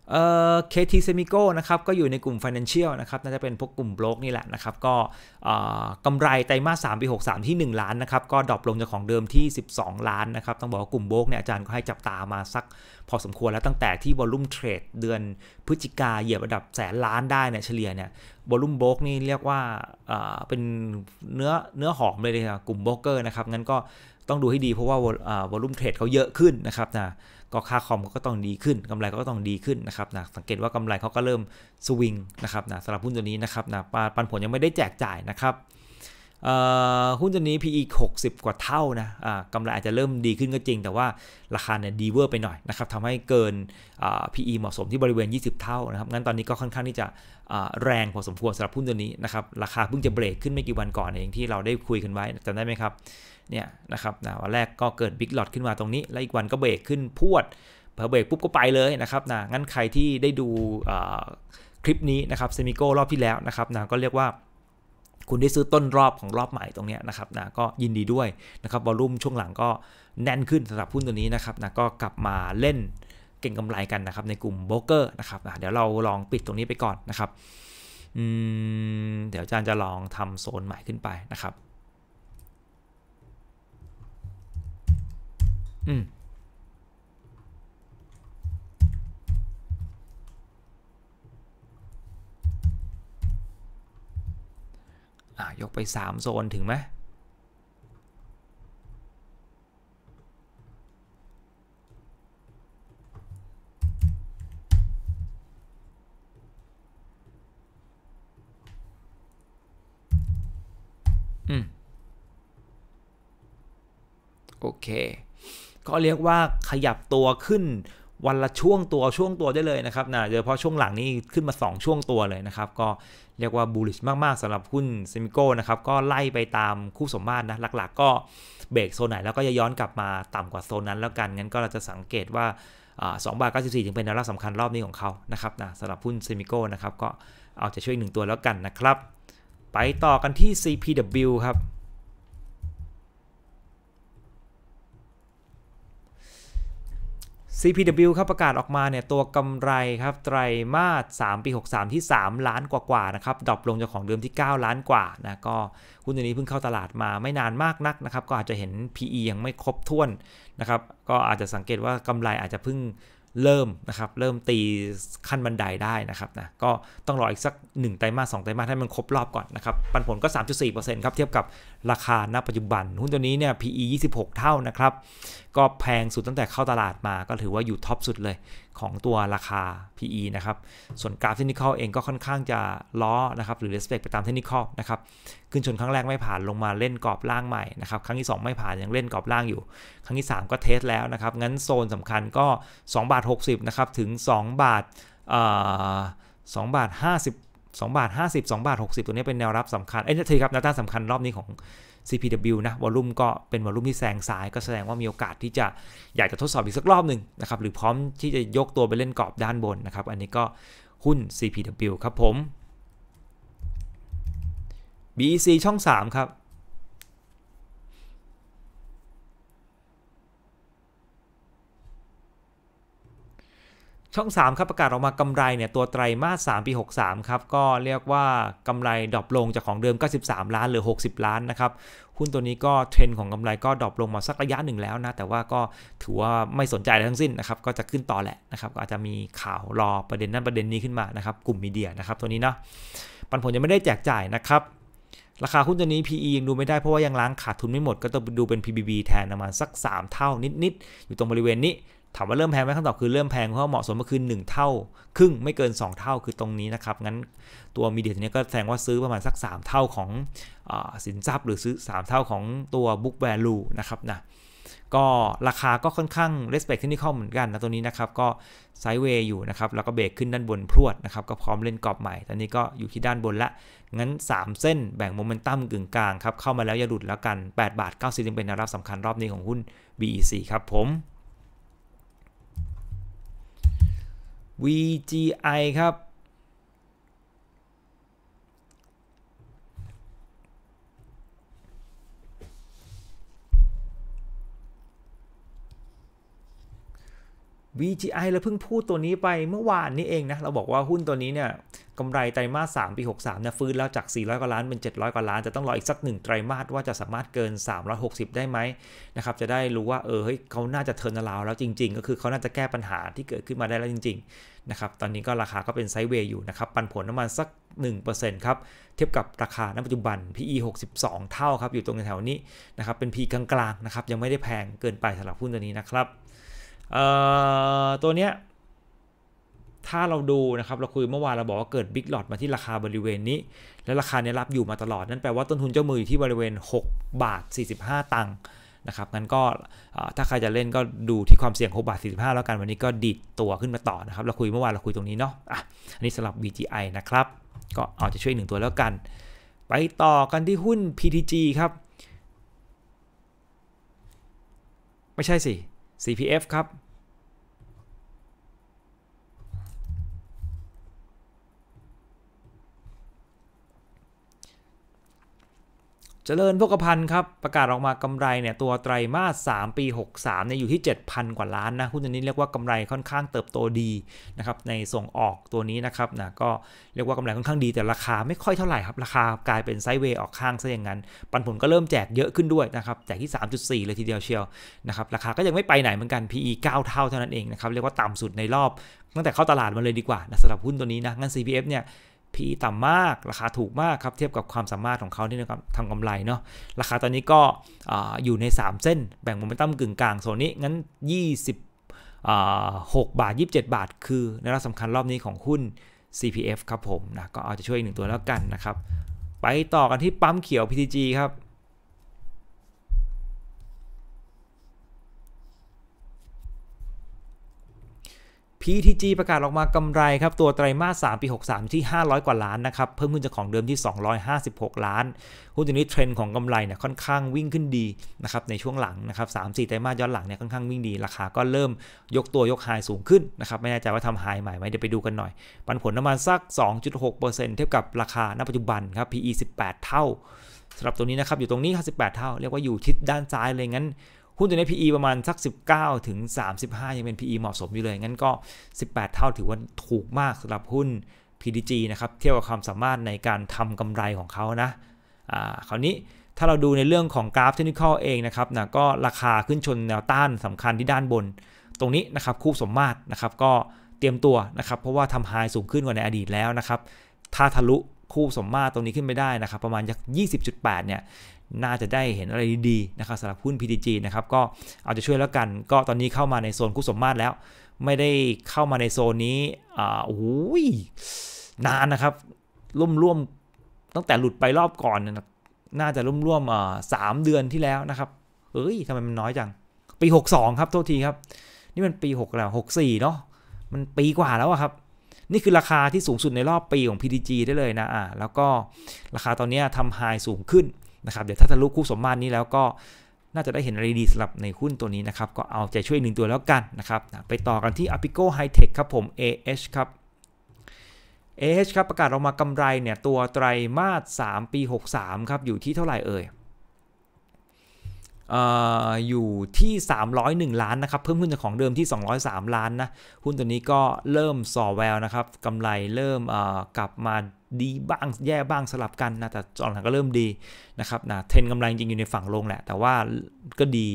เอ่อ KT Semico นะครับก็อยู่ในกลุ่ม Financial นะครับน่าจะเป็นพวกกลุ่มโบอกนี่แหละนะครับก็กำไรไตรมาส 3 ปี 63 ที่ 1 ล้านนะครับ ก็ดรอปลงจากของเดิมที่ 12 ล้านนะครับ ต้องบอกว่ากลุ่มโบอกเนี่ยอาจารย์ก็ให้จับตามาสักพอสมควรแล้วตั้งแต่ที่วอลุ่มเทรดเดือนพฤศจิกาเหยียบระดับแสนล้านได้เนี่ยเฉลี่ยเนี่ยวอลุ่มโบอกนี่เรียกว่าเป็นเนื้อเนื้อหอมเลยนะกลุ่มโบรกเกอร์นะครับงั้นก็ต้องดูให้ดีเพราะว่าวอลุ่มเทรดเขาเยอะขึ้นนะครับนะก็ค่าคอมก็ต้องดีขึ้น กำไรก็ต้องดีขึ้นนะครับ นะ สังเกตว่ากำไรเขาก็เริ่มสวิงนะครับ นะสำหรับหุ้นตัวนี้นะครับ นะ ปันผลยังไม่ได้แจกจ่ายนะครับหุ้นตัวนี้ PE 60กว่าเท่านะกำไรอาจจะเริ่มดีขึ้นก็จริง แต่ว่าราคาเนี่ยดีเวอร์ไปหน่อยนะครับทำให้เกิน PE เหมาะสมที่บริเวณ 20 เท่านะครับ งั้นตอนนี้ก็ค่อนข้างที่จะแรงพอสมควรสำหรับหุ้นตัวนี้นะครับ ราคาเพิ่งจะเบรกขึ้นไม่กี่วันก่อนเองที่เราได้คุยกันไว้จำได้ไหมครับ เนี่ยนะครับวันแรกก็เกิดบิ๊กหลอดขึ้นมาตรงนี้ แล้วอีกวันก็เบรกขึ้นพวด พอเบรกปุ๊บก็ไปเลยนะครับนะงั้นใครที่ได้ดูคลิปนี้นะครับเซมิโก้รอบที่แล้วนะครับนะก็เรียกว่าคุณได้ซื้อต้นรอบของรอบใหม่ตรงนี้นะครับนะก็ยินดีด้วยนะครับวอลุ่มช่วงหลังก็แน่นขึ้นสำหรับหุ้นตัวนี้นะครับนะก็กลับมาเล่นเก่งกำไรกันนะครับ ในกลุ่มโบรกเกอร์นะครับนะเดี๋ยวเราลองปิดตรงนี้ไปก่อนนะครับเดี๋ยวอาจารย์จะลองทำโซนใหม่ขึ้นไปนะครับ อืมอ่ะยกไป 3 โซนถึงไหมอืม โอเค ก็เรียกว่าขยับตัวขึ้นวันละช่วงตัวช่วงตัวได้เลยนะครับนะโดยเฉพาะช่วงหลังนี้ขึ้นมา 2 ช่วงตัวเลยนะครับก็เรียกว่าบูลลิชมากๆ สำหรับหุ้นเซมิโก้นะครับก็ไล่ไปตามคู่สมมาตรนะหลักๆ ก็เบรกโซนไหนแล้วก็จะย้อนกลับมาต่ำกว่าโซนนั้น แล้วกันงั้นก็เราจะสังเกตว่าสองบาทเก้าสิบสี่ถึงเป็นแนวรับสำคัญรอบนี้ของเขานะครับนะสำหรับหุ้นเซมิโก้นะครับก็เอาจะช่วยหนึ่งตัวแล้วกันนะครับไปต่อกันที่ CPW ครับ CPW ครับประกาศออกมาเนี่ยตัวกำไรครับไตรมาส3ปี 63 ที่ 3 ล้านกว่าๆนะครับดรอปลงจากของเดิมที่ 9 ล้านกว่านะก็หุ้นตัวนี้เพิ่งเข้าตลาดมาไม่นานมากนักนะครับก็อาจจะเห็น PE ยังไม่ครบถ้วนนะครับก็อาจจะสังเกตว่ากำไรอาจจะเพิ่งเริ่มนะครับเริ่มตีขั้นบันไดได้นะครับนะก็ต้องรออีกสัก 1 ไตรมาส2ไตรมาสให้มันครบรอบก่อนนะครับปันผลก็ 3.4%ครับเทียบกับราคาณปัจจุบันหุ้นตัวนี้เนี่ย PE 26เท่านะครับ ก็แพงสุดตั้งแต่เข้าตลาดมาก็ถือว่าอยู่ท็อปสุดเลยของตัวราคา PE นะครับส่วนกราฟเทคนิคเองก็ค่อนข้างจะล้อนะครับหรือ respect ไปตามเทคนิคนะครับขึ้นชนครั้งแรกไม่ผ่านลงมาเล่นกรอบล่างใหม่นะครับครั้งที่ 2 ไม่ผ่าน ยังเล่นกรอบล่างอยู่ครั้งที่ 3 ก็เทสแล้วนะครับ งั้นโซนสำคัญก็2บาท60นะครับถึง2 บาทอ2บาท50 2บาท50 2บาท60ตัวนี้เป็นแนวรับสำคัญเอ้ยทีครับแนวต้านสำคัญรอบนี้ของ CPW นะวอลุ่มก็เป็นวอลุ่มที่แซงซ้าย ก็แสดงว่ามีโอกาสที่จะอยากจะทดสอบอีกสักรอบหนึ่งนะครับ หรือพร้อมที่จะยกตัวไปเล่นกรอบด้านบนนะครับ อันนี้ก็หุ้น CPW ครับผม BEC ช่อง 3 ครับช่อง3ครับประกาศออกมากำไรเนี่ยตัวไตรมาส3ปี 63ครับก็เรียกว่ากำไรดรอปลงจากของเดิม93ล้านหรือ 60 ล้านนะครับหุ้นตัวนี้ก็เทรนของกำไรก็ดรอปลงมาสักระยะหนึ่งแล้วนะแต่ว่าก็ถือว่าไม่สนใจอะไรทั้งสิ้นนะครับก็จะขึ้นต่อแหละนะครับก็อาจจะมีข่าวรอประเด็นนั้นประเด็นนี้ขึ้นมานะครับกลุ่มมีเดียนะครับตัวนี้เนาะปันผลยังไม่ได้แจกจ่ายนะครับราคาหุ้นตัวนี้ PE ยังดูไม่ได้เพราะว่ายังล้างขาดทุนไม่หมดก็ต้องดูเป็น PBB แทนประมาณสัก 3 เท่านิด ๆ อยู่ตรงบริเวณนี้ถามว่าเริ่มแพงไหมคำตอบคือเริ่มแพงเพราะเหมาะสมก็คือ1เท่า ครึ่งไม่เกิน 2 เท่าคือตรงนี้นะครับ งั้นตัวมีเดียตัวนี้ก็แสดงว่าซื้อประมาณสัก 3 เท่าของอสินทรัพย์ หรือซื้อ 3 เท่าของตัว book value นะครับนะก็ราคาก็ค่อนข้าง respect technical เหมือนกันนะตัวนี้นะครับก็ไซด์เวย์อยู่นะครับ แล้วก็เบรกขึ้นด้านบนพรวดนะครับก็พร้อมเล่นกรอบใหม่ตอนนี้ก็อยู่ที่ด้านบนละงั้น 3 เส้นแบ่งโมเมนตัมกึ่งกลางครับเข้ามาแล้วอย่าหลุดแล้วกัน8บาท90ยังเป็นแนวรับสำคัญรอบนี้ของหุ้น BEC ครับผม VGI ครับีไอเราเพิ่งพูดตัวนี้ไปเมื่อวานนี้เองนะ เราบอกว่าหุ้นตัวนี้เนี่ยกำไรไตรมาส 3 ปี 63เนี่ยฟื้นแล้วจาก 400 กว่าล้านเป็น 700 กว่าล้าน จะต้องรออีกสักหนึ่งไตรมาสว่าจะสามารถเกิน 360 ได้ไหมนะครับจะได้รู้ว่าเออเฮ้ยเขาน่าจะเทินลาวแล้วจริง ๆ ก็คือเขาน่าจะแก้ปัญหาที่เกิดขึ้นมาได้แล้วจริงๆนะครับตอนนี้ก็ราคาก็เป็นไซด์เวย์อยู่นะครับ ปันผลน้ำมันสัก 1%ครับ เทียบกับราคาณปัจจุบัน PE 62เท่าครับอยู่ตรงแถวนี้นะครับเป็น P กลางๆนะครับยังไม่ได้แพงเกินไปสำหรับหุ้นตัวนี้นะครับตัวเนี้ยถ้าเราดู นะครับ เราคุยเมื่อวานเราบอกว่าเกิดบิ๊กหลอดมาที่ราคาบริเวณนี้ และราคาเนี้ยรับอยู่มาตลอด นั่น แปลว่าต้นทุนเจ้ามืออยู่ที่บริเวณ6บาท 45ตังค์นะครับงั้นก็ถ้าใครจะเล่นก็ดูที่ความเสี่ยง 6 บาท 45 แล้วกันวันนี้ก็ดีดตัวขึ้นมาต่อนะครับเราคุยเมื่อวานเราคุยตรงนี้เนาะอ่ะอันนี้สำหรับ BGI นะครับก็เอาจะช่วยหนึ่งตัวแล้วกันไปต่อกันที่หุ้น PTG ครับ ไม่ใช่สิ CPF ครับจริญพกพันธ์ครับประกาศออกมากำไรเนี่ยตัวไตรมาส3ปี 63เนี่ยอยู่ที่ 7,000กว่าล้านนะหุ้นตัวนี้เรียกว่ากำไรค่อนข้างเติบโตดีนะครับในส่งออกตัวนี้นะครับนะก็เรียกว่ากำไรค่อนข้างดีแต่ราคาไม่ค่อยเท่าไหร่ครับราคากลายเป็นไซด์เวย์ออกข้างซะอย่างนั้นปันผลก็เริ่มแจกเยอะขึ้นด้วยนะครับแจกที่ 3.4เลยทีเดียวเชียวนะครับราคาก็ยังไม่ไปไหนเหมือนกัน PE 9เท่าเท่านั้นเองนะครับเรียกว่าต่ำสุดในรอบ ตั้งแต่เข้าตลาดมาเลยดีกว่านะสำหรับหุ้นตัวนี้นะงั้น CPF เนี่ย P ต่ำมากราคาถูกมากครับ เทียบกับความสามารถของเขาที่ทำกำไรเนาะราคาตอนนี้ก็อยู่ใน 3 เส้นแบ่งโมเมนตัมกึ่งกลางโซนนี้งั้น26บาท 27 บาทคือในรอบสำคัญรอบนี้ของหุ้น CPF ครับผมนะก็อาจะช่วยอีกหนึ่งตัวแล้วกันนะครับ ไปต่อกันที่ปั๊มเขียว PTG ครับ PTG ประกาศออกมากำไรครับ ตัวไตรมาส 3 ปี 63 ที่ 500 กว่าล้านนะครับ เพิ่มขึ้นจากของเดิมที่ 256 ล้านหุ้นตัวนี้เทรนด์ของกำไรเนี่ยค่อนข้างวิ่งขึ้นดีนะครับในช่วงหลังนะครับ3-4 ไตรมาสย้อนหลังเนี่ยค่อนข้างวิ่งดีราคาก็เริ่มยกตัวยกไฮสูงขึ้นนะครับไม่แน่ใจว่าทำไฮใหม่ไหมเดี๋ยวไปดูกันหน่อย ปันผลประมาณสัก 2.6%เทียบกับราคาณ ปัจจุบันครับ PE 18เท่าสำหรับตัวนี้นะครับอยู่ตรงนี้58เท่า เรียกว่าอยู่ชิดด้านซ้ายเลยงั้นหุ้นตัวนี้ PE ประมาณสัก 19 ถึง 35 ยังเป็น PE เหมาะสมอยู่เลย งั้นก็ 18 เท่าถือว่าถูกมากสำหรับหุ้น PDG นะครับ เทียบกับความสามารถในการทำกำไรของเขานะอ่าคราวนี้ ถ้าเราดูในเรื่องของกราฟเทคนิคเองนะครับนะก็ราคาขึ้นชนแนวต้านสำคัญที่ด้านบน ตรงนี้นะครับคู่สมมาตรนะครับ ก็เตรียมตัวนะครับ เพราะว่าทำไฮสูงขึ้นกว่าในอดีตแล้วนะครับ ถ้าทะลุคู่สมมาตรตรงนี้ขึ้นไปได้นะครับ ประมาณยัก20.8เนี่ยน่าจะได้เห็นอะไรดีๆ นะครับสำหรับหุ้น PTG นะครับก็เอาจะช่วยแล้วกัน ก็ตอนนี้เข้ามาในโซนคู่สมมาตรแล้ว ไม่ได้เข้ามาในโซนนี้ อ่าโอ้ยนานนะครับร่วมร่วมตั้งแต่หลุดไปรอบก่อน น่าจะร่วมร่วมอ่าสามเดือนที่แล้วนะครับ เอ้ยทำไมมันน้อยจัง ปี62ครับโทษทีครับ นี่มันปี6แล้ว64เนาะมันปีกว่าแล้วครับ นี่คือราคาที่สูงสุดในรอบปีของ PTG ได้เลยนะอ่าแล้วก็ราคาตอนนี้ทำไฮสูงขึ้นนะครับ เดี๋ยวถ้าทะลุคู่สมมาตรนี้แล้วก็น่าจะได้เห็นอะไรดีสำหรับในหุ้นตัวนี้นะครับ ก็เอาใจช่วยหนึ่งตัวแล้วกันนะครับไปต่อกันที่ Apico Hightech ครับผม AH ครับ AH ครับประกาศออกมากำไรเนี่ย ตัวไตรมาส3ปี 63 ครับ อยู่ที่เท่าไหร่เอ่ยอยู่ที่ 301 ล้านนะครับ เพิ่มขึ้นจากของเดิมที่ 203 ล้านนะ หุ้นตัวนี้ก็เริ่มส่อแววนะครับกำไรเริ่มกลับมาดีบ้างแย่บ้างสลับกันนะแต่ตอนหลังก็เริ่มดีนะครับนะเทรนกำไรจริงอยู่ในฝั่งลงแหละแต่ว่าก็ดี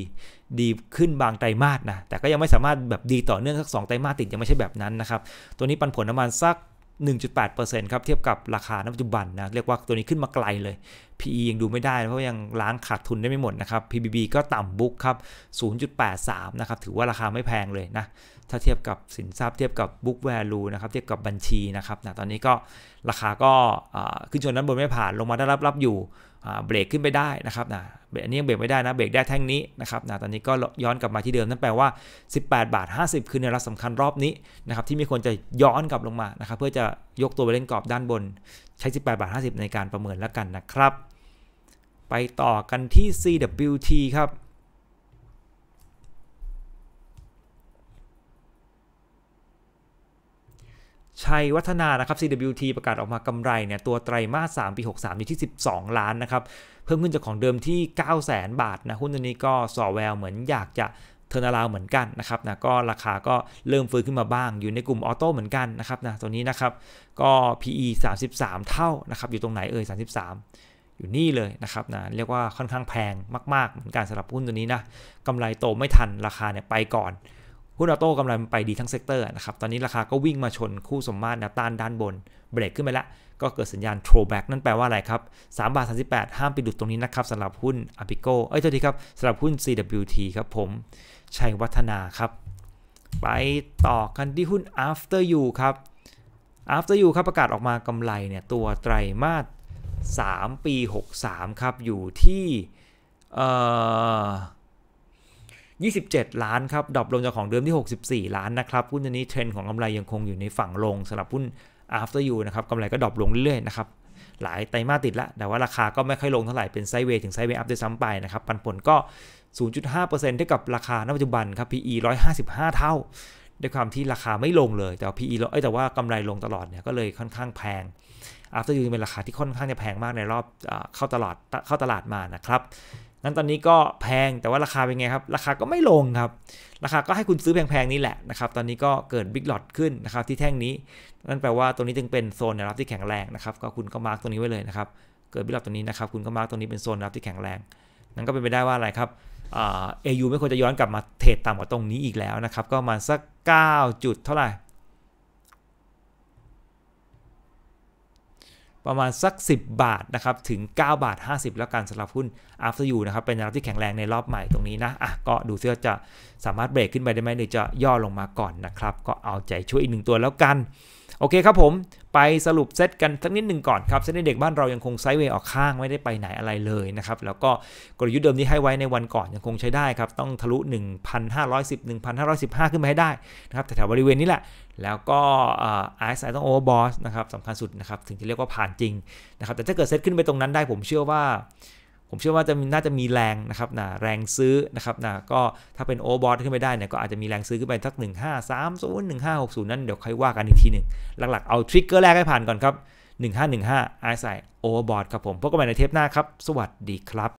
ดีขึ้นบางไตรมาสนะแต่ก็ยังไม่สามารถแบบดีต่อเนื่องสักสองไตรมาสติดยังไม่ใช่แบบนั้นนะครับ ตัวนี้ปันผลประมาณสัก 1.8%ครับเทียบกับราคาณปัจจุบันนะเรียกว่าตัวนี้ขึ้นมาไกลเลย PE ยังดูไม่ได้เพราะยังล้างขาดทุนได้ไม่หมดนะครับ PBB ก็ต่ำบุ๊กครับ 0.83 นะครับ ถือว่าราคาไม่แพงเลยนะ ถ้าเทียบกับสินทรัพย์เทียบกับ book value นะครับเทียบกับบัญชีนะครับนะตอนนี้ก็ราคาก็ขึ้นชนนั้นบนไม่ผ่านลงมาได้รับรับอยู่เบรกขึ้นไปได้นะครับนะอันนี้ยังเบรกไม่ได้นะเบรกได้แท่งนี้นะครับนะตอนนี้ก็ย้อนกลับมาที่เดิมนั่นแปลว่า 18 บาท 50 คือแนวรับสำคัญรอบนี้นะครับที่มีคนจะย้อนกลับลงมานะครับเพื่อจะยกตัวไปเล่นกรอบด้านบนใช้ 18บาท50 ในการประเมินแล้วกันนะครับไปต่อกันที่ CWT ครับ ชัยวัฒนานะครับ CWT ประกาศออกมากำไรเนี่ยตัวไตรมาส3ปี63อยู่ที่ 12 ล้านนะครับ เพิ่มขึ้นจากของเดิมที่ 9 0 0แสนบาทนะ หุ้นตัวนี้ก็สอแววเหมือน อยากจะเทอร์นาลาวเหมือนกันนะครับนะก็ราคาก็เริ่มฟื้นขึ้นมาบ้างอยู่ในกลุ่มออโต้เหมือนกันนะครับนะตัวนี้นะครับ ก็ PE 33 เท่านะครับอยู่ตรงไหนเอ่ย33อยู่นี่เลยนะครับนะ เรียกว่าค่อนข้างแพงมาก ๆ เหมือนกันสำหรับหุ้นตัวนี้นะกำไรโตไม่ทันราคาเนี่ยไปก่อน หุ้นออโต้กำไรมันไปดีทั้งเซกเตอร์นะครับ ตอนนี้ราคาก็วิ่งมาชนคู่สมมาตรแนวต้านด้านบนเบรกขึ้นไปแล้ว ก็เกิดสัญญาณ throwback นั่นแปลว่าอะไรครับ3บาท38 ห้ามไปดุดตรงนี้นะครับสำหรับหุ้นอพิโกเอ้ยโทษทีครับสำหรับหุ้น CWT ครับผมชัยวัฒนาครับไปต่อกันที่หุ้น after you ครับ after you ครับประกาศออกมากำไรเนี่ยตัวไตรมาส3 ปี 63 ครับ อยู่ที่ 27 ล้านครับดรอปลงจากของเดิมที่ 64 ล้านนะครับหุ้นตัวนี้เทรนด์ของกำไรยังคงอยู่ในฝั่งลงสำหรับหุ้น after you นะครับกำไรก็ดรอปลงเรื่อยๆนะครับ หลายไตรมาสติดละแต่ว่าราคาก็ไม่ค่อยลงเท่าไหร่ เป็นไซด์เวย์ถึงไซด์เวย์อัพด้วยซ้ำไปนะครับ ปันผลก็ 0.5%เท่ากับราคาณปัจจุบันครับ PE 155 เท่า ด้วยความที่ราคาไม่ลงเลยแต่ PE เอแต่ว่ากำไรลงตลอดเนี่ยก็เลยค่อนข้างแพง After You เป็นราคาที่ค่อนข้างจะแพงมากในรอบเข้าตลาดเข้าตลาดมานะครับนั้นตอนนี้ก็แพงแต่ว่าราคาเป็นไงครับราคาก็ไม่ลงครับราคาก็ให้คุณซื้อแพงๆนี้แหละนะครับตอนนี้ก็เกิดบิ๊กหลอดขึ้นนะครับที่แท่งนี้นั่นแปลว่าตัวนี้จึงเป็นโซนแนวรับที่แข็งแรงนะครับก็คุณก็มาร์กตัวนี้ไว้เลยนะครับเกิดบิ๊กหลอดตัวนี้นะครับคุณก็มาร์กตัวนี้เป็นโซนรับที่แข็งแรงนั่นก็เป็นไปได้ว่าอะไรครับเอยูไม่ควรจะย้อนกลับมาเทรดต่ำกว่าตรงนี้อีกแล้วนะครับก็มาสัก 9 จุดเท่าไหร่ประมาณสัก 10 บาทนะครับ ถึง 9 บาท 50 แล้วกันสำหรับหุ้น After You นะครับเป็นแนวที่แข็งแรงในรอบใหม่ตรงนี้นะอ่ะก็ดูเสื้อจะสามารถเบรกขึ้นไปได้ไหมหรือจะย่อลงมาก่อนนะครับ ก็เอาใจช่วยอีกหนึ่งตัวแล้วกัน โอเคครับผมไปสรุปเซตกันสักนิดหนึ่งก่อนครับเซตในเด็กบ้านเรายังคงไซด์เวย์ออกข้างไม่ได้ไปไหนอะไรเลยนะครับ แล้วก็กลยุทธ์เดิมที่ให้ไว้ในวันก่อนยังคงใช้ได้ครับ ต้องทะลุ 1,510 1,515 ขึ้นไปให้ได้นะครับแถวบริเวณนี้แหละ แล้วก็ไอซ์ไซต้องโอเวอร์บอสนะครับสำคัญสุดนะครับ ถึงจะเรียกว่าผ่านจริงนะครับ แต่ถ้าเกิดเซตขึ้นไปตรงนั้นได้ผมเชื่อว่าผมเชื่อว่าจะน่าจะมีแรงนะครับนะ แรงซื้อนะครับนะ ก็ถ้าเป็นโอบอทขึ้นไปได้เนี่ย ก็อาจจะมีแรงซื้อขึ้นไปสัก 1530 1560 นั่นเดี๋ยวค่อยว่ากันอีกทีหนึ่งหลักๆเอาทริกเกอร์แรกให้ผ่านก่อนครับ 1515 RSI Overbought ครับผมพบกันใหม่ในเทปหน้าครับ สวัสดีครับ